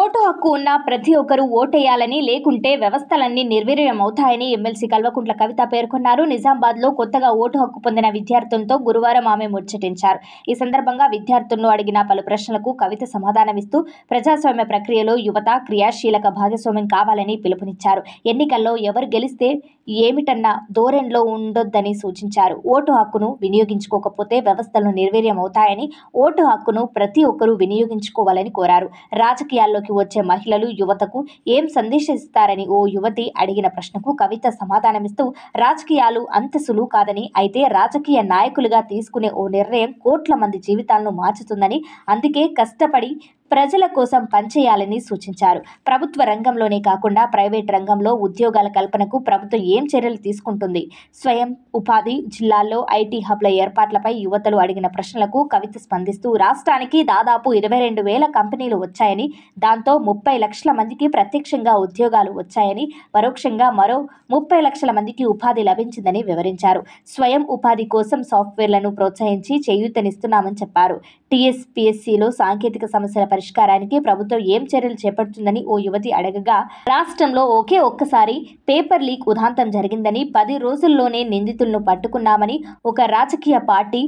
vote హక్కు ఉన్న ప్రతి ఒక్కరూ ఓటేయాలని లేకుంటే వ్యవస్థలన్నీ నిర్వీర్యమవుతాయని ఎమ్మెల్సీ కల్వకుంట్ల కవిత పేర్కొన్నారు నిజామాబాద్లో కొత్తగా ఓటు హక్కు పొందిన విద్యార్థులతో గురువారం ఆమె ముచ్చటించారు ఈ సందర్భంగా విద్యార్థులను అడిగిన పలు ప్రశ్నలకు కవిత సమాధానమిస్తూ ప్రజాస్వామ్య ప్రక్రియలో యువత క్రియాశీలక భాగస్వామ్యం కావాలని పిలుపునిచ్చారు ఎన్నికల్లో ఎవరు గెలిస్తే ఏమిటన్న ధోరణిలో ఉండొద్దని సూచించారు ఓటు హక్కును వినియోగించుకోకపోతే వ్యవస్థలు నిర్వీర్యమవుతాయని ఓటు హక్కును ప్రతి ఒక్కరూ వినియోగించుకోవాలని కోరారు రాజకీయాల్లో రంగాల్లోకి వచ్చే మహిళలు యువతకు ఏం సందేశిస్తారని ఓ యువతి అడిగిన ప్రశ్నకు కవిత సమాధానమిస్తూ రాజకీయాలు అంత సులువు కాదని అయితే రాజకీయ నాయకులుగా తీసుకునే ఓ నిర్ణయం కోట్ల మంది జీవితాలను మార్చుతుందని అందుకే కష్టపడి ప్రజల కోసం పనిచేయాలని సూచించారు ప్రభుత్వ రంగంలోనే కాకుండా ప్రైవేట్ రంగంలో ఉద్యోగాల కల్పనకు ప్రభుత్వం ఏం చర్యలు తీసుకుంటుంది స్వయం ఉపాధి జిల్లాల్లో ఐటీ హబ్ల ఏర్పాట్లపై యువతలు అడిగిన ప్రశ్నలకు కవిత స్పందిస్తూ రాష్ట్రానికి దాదాపు ఇరవై రెండు వేల కంపెనీలు వచ్చాయని దాంతో ముప్పై లక్షల మందికి ప్రత్యక్షంగా ఉద్యోగాలు వచ్చాయని పరోక్షంగా మరో ముప్పై లక్షల మందికి ఉపాధి లభించిందని వివరించారు స్వయం ఉపాధి కోసం సాఫ్ట్వేర్లను ప్రోత్సహించి చేయూతనిస్తున్నామని చెప్పారు టీఎస్పీఎస్సీలో సాంకేతిక సమస్యలపై పరిష్కారానికి ప్రభుత్వం ఏం చర్యలు చేపడుతుందని ఓ యువతి అడగగా రాష్ట్రంలో ఒకే ఒక్కసారి పేపర్ లీక్ ఉదాంతం జరిగిందని పది రోజుల్లోనే నిందితులను పట్టుకున్నామని ఒక రాజకీయ పార్టీ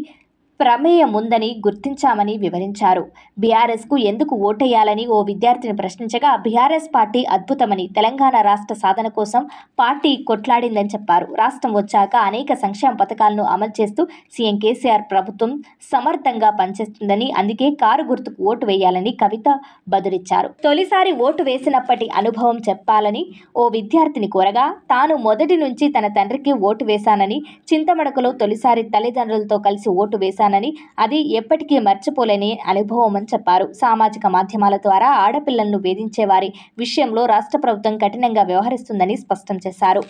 ప్రమేయం ఉందని గుర్తించామని వివరించారు బీఆర్ఎస్కు ఎందుకు ఓటేయాలని ఓ విద్యార్థిని ప్రశ్నించగా బీఆర్ఎస్ పార్టీ అద్భుతమని తెలంగాణ రాష్ట్ర సాధన కోసం పార్టీ కొట్లాడిందని చెప్పారు రాష్ట్రం వచ్చాక అనేక సంక్షేమ పథకాలను అమలు చేస్తూ సీఎం కేసీఆర్ ప్రభుత్వం సమర్థంగా పనిచేస్తుందని అందుకే కారు గుర్తుకు ఓటు వేయాలని కవిత బదులిచ్చారు తొలిసారి ఓటు వేసినప్పటి అనుభవం చెప్పాలని ఓ విద్యార్థిని కోరగా తాను మొదటి నుంచి తన తండ్రికి ఓటు వేశానని చింతమడకలో తొలిసారి తల్లిదండ్రులతో కలిసి ఓటు వేశాను చేస్తానని అది ఎప్పటికీ మర్చిపోలేని అనుభవం అని చెప్పారు సామాజిక మాధ్యమాల ద్వారా ఆడపిల్లలను వేధించే వారి విషయంలో రాష్ట్ర ప్రభుత్వం కఠినంగా వ్యవహరిస్తుందని స్పష్టం చేశారు